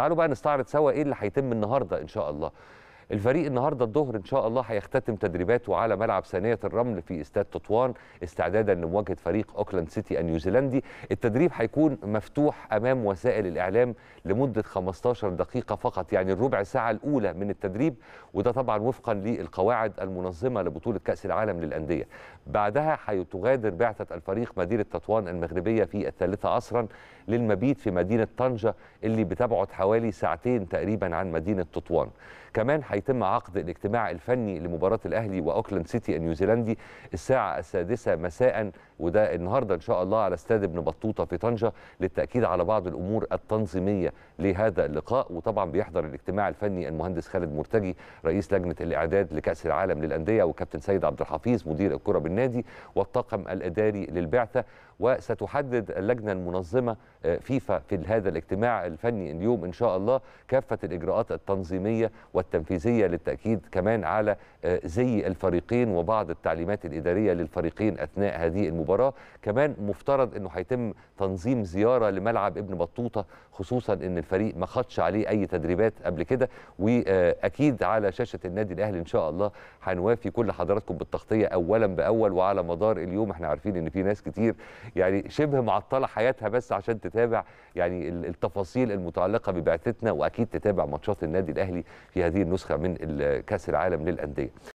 تعالوا بقى نستعرض سوا ايه اللي هيتم النهارده ان شاء الله الفريق النهارده الظهر ان شاء الله هيختتم تدريباته على ملعب ثانيه الرمل في استاد تطوان استعدادا لمواجهه فريق اوكلاند سيتي النيوزيلندي التدريب هيكون مفتوح امام وسائل الاعلام لمده 15 دقيقه فقط يعني الربع ساعه الاولى من التدريب وده طبعا وفقا للقواعد المنظمه لبطوله كاس العالم للانديه بعدها هيتغادر بعثه الفريق مدينه تطوان المغربيه في الثالثه عصرا للمبيت في مدينه طنجه اللي بتبعد حوالي ساعتين تقريبا عن مدينه تطوان كمان هي هيتم عقد الاجتماع الفني لمباراة الأهلي وأوكلاند سيتي النيوزيلندي الساعة السادسة مساء وده النهاردة إن شاء الله على استاد ابن بطوطة في طنجة للتأكيد على بعض الأمور التنظيمية لهذا اللقاء وطبعا بيحضر الاجتماع الفني المهندس خالد مرتجي رئيس لجنة الإعداد لكأس العالم للأندية وكابتن سيد عبد الحفيظ مدير الكرة بالنادي والطاقم الإداري للبعثة وستحدد اللجنة المنظمة آه، فيفا في هذا الاجتماع الفني اليوم إن شاء الله كافة الإجراءات التنظيمية والتنفيذية الرئيسيه للتاكيد كمان على آه، زي الفريقين وبعض التعليمات الاداريه للفريقين اثناء هذه المباراه كمان مفترض انه هيتم تنظيم زياره لملعب ابن بطوطه خصوصا ان الفريق ما خدش عليه اي تدريبات قبل كده واكيد على شاشه النادي الاهلي ان شاء الله هنوافي كل حضراتكم بالتغطيه اولا باول وعلى مدار اليوم احنا عارفين ان في ناس كتير يعني شبه معطله حياتها بس عشان تتابع يعني التفاصيل المتعلقه ببعثتنا واكيد تتابع ماتشات النادي الاهلي في هذه النسخه من كاس العالم للانديه